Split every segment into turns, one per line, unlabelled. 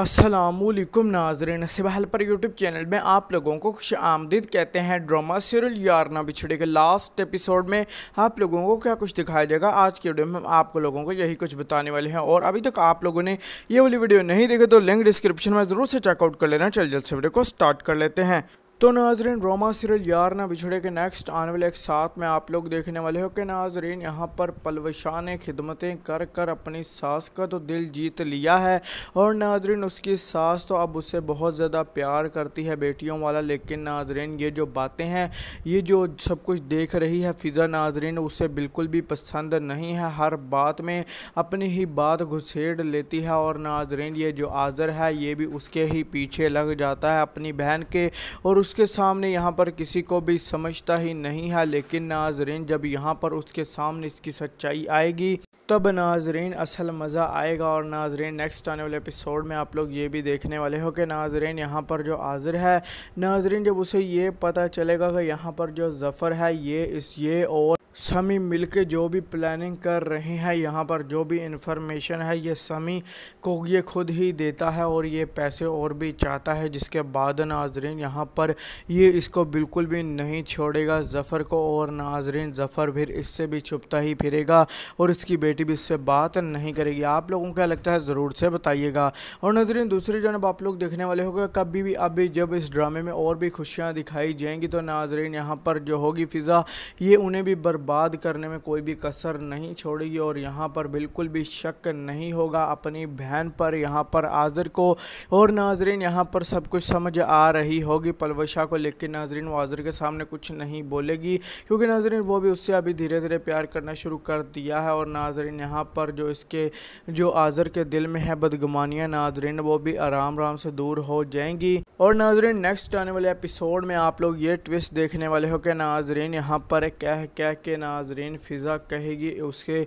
असलकुम नाजरन सिबहल पर YouTube channel में आप लोगों को खुश आमदीद कहते हैं ड्रामा सीरियल यार ना बिछड़े के लास्ट एपिसोड में आप लोगों को क्या कुछ दिखाया जाएगा आज की वीडियो में हम आपको लोगों को यही कुछ बताने वाले हैं और अभी तक आप लोगों ने ये वाली वीडियो नहीं देखी तो लिंक डिस्क्रिप्शन में ज़रूर से चेकआउट कर लेना चल जल्द से वीडियो को स्टार्ट कर लेते हैं तो नाजरीन रोमा सीरियल यार ना बिछड़े के नेक्स्ट आने वाले एक साथ में आप लोग देखने वाले हो कि नाजरीन यहाँ पर पलवशा ने खिदमतें कर कर अपनी सास का तो दिल जीत लिया है और नाजरीन उसकी सास तो अब उससे बहुत ज़्यादा प्यार करती है बेटियों वाला लेकिन नाजरीन ये जो बातें हैं ये जो सब कुछ देख रही है फिज़ा नाजरीन उसे बिल्कुल भी पसंद नहीं है हर बात में अपनी ही बात घुसेड़ लेती है और नाजरीन ये जो आज़र है ये भी उसके ही पीछे लग जाता है अपनी बहन के और उस उसके सामने यहाँ पर किसी को भी समझता ही नहीं है लेकिन नाजरीन जब यहाँ पर उसके सामने इसकी सच्चाई आएगी तब नाजरीन असल मज़ा आएगा और नाजरीन नेक्स्ट आने वाले एपिसोड में आप लोग ये भी देखने वाले हो कि नाजरीन यहाँ पर जो आज़र है नाजरीन जब उसे ये पता चलेगा कि यहाँ पर जो जफ़र है ये इस ये और समी मिलके जो भी प्लानिंग कर रहे हैं यहाँ पर जो भी इंफॉर्मेशन है ये समी को ये खुद ही देता है और ये पैसे और भी चाहता है जिसके बाद नाजरीन यहाँ पर ये इसको बिल्कुल भी नहीं छोड़ेगा जफ़र को और नाजरीन जफ़र फिर इससे भी छुपता ही फिरेगा और इसकी बेटी भी इससे बात नहीं करेगी आप लोगों को क्या लगता है ज़रूर से बताइएगा और नाजरीन दूसरी जानब आप लोग देखने वाले होगा कभी भी अभी जब इस ड्रामे में और भी खुशियाँ दिखाई जाएंगी तो नाजरीन यहाँ पर जो होगी फ़िज़ा ये उन्हें भी बर्बाद बर्बाद करने में कोई भी कसर नहीं छोड़ेगी और यहाँ पर बिल्कुल भी शक नहीं होगा अपनी बहन पर यहाँ पर आज़र को और नाजरीन यहाँ पर सब कुछ समझ आ रही होगी पलवशा को लेकिन नाजरीन वो आज़र के सामने कुछ नहीं बोलेगी क्योंकि नाजरीन वो भी उससे अभी धीरे धीरे प्यार करना शुरू कर दिया है और नाजरीन यहाँ पर जो इसके जो आज़र के दिल में है बदगुमानियाँ नाजरीन वो भी आराम आराम से दूर हो जाएंगी और नाजरीन नेक्स्ट आने वाले एपिसोड में आप लोग ये ट्विस्ट देखने वाले हो कि नाजरीन यहाँ पर कह कह के नाजरीन फ़िज़ा कहेगी उसके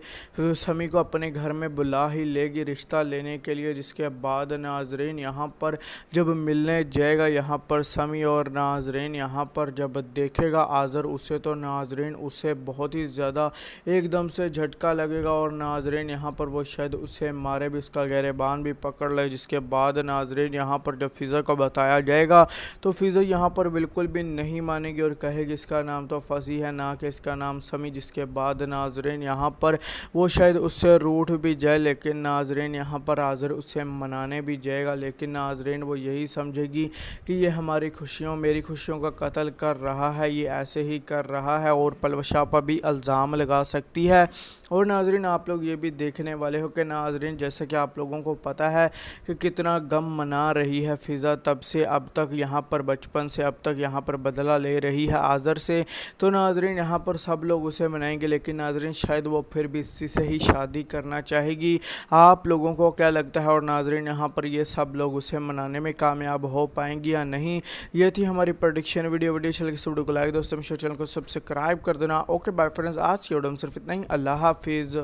समी को अपने घर में बुला ही लेगी रिश्ता लेने के लिए जिसके बाद नाजरीन यहाँ पर जब मिलने जाएगा यहाँ पर समी और नाजरीन यहाँ पर जब देखेगा आज़र उसे तो नाजरीन उसे बहुत ही ज़्यादा एकदम से झटका लगेगा और नाजरीन यहाँ पर वो शायद उसे मारे भी उसका गहरेबान भी पकड़ ले जिसके बाद नाजरीन यहाँ पर जब फ़िज़ा को बताया जाएगा तो फिज़ो यहाँ पर बिल्कुल भी नहीं मानेगी और कहेगी इसका नाम तो फसी है ना कि इसका नाम समी जिसके बाद नाजरीन यहाँ पर वो शायद उससे रूठ भी जाए लेकिन नाजरेन यहाँ पर हाजिर उससे मनाने भी जाएगा लेकिन नाजरेन वो यही समझेगी कि ये हमारी खुशियों मेरी खुशियों का कत्ल कर रहा है ये ऐसे ही कर रहा है और पलवशा पर भी अल्ज़ाम लगा सकती है और नाजरीन आप लोग ये भी देखने वाले हो कि नाजरीन जैसे कि आप लोगों को पता है कि कितना गम मना रही है फ़िज़ा तब से अब तक यहाँ पर बचपन से अब तक यहाँ पर बदला ले रही है आज़र से तो नाजरीन यहाँ पर सब लोग उसे मनाएंगे लेकिन नाजरीन शायद वो फिर भी इसी से ही शादी करना चाहेगी आप लोगों को क्या लगता है और नाजरीन यहाँ पर ये सब लोग उसे मनाने में कामयाब हो पाएंगी या नहीं ये थी हमारी प्रोडिक्शन वीडियो वीडियो चल इस वीडियो को लाइक दोस्तों चैनल को सब्सक्राइब कर देना ओके बाय फ्रेंड्स आज की ओडम सिर्फ इतना ही अल्लाह हाफिज़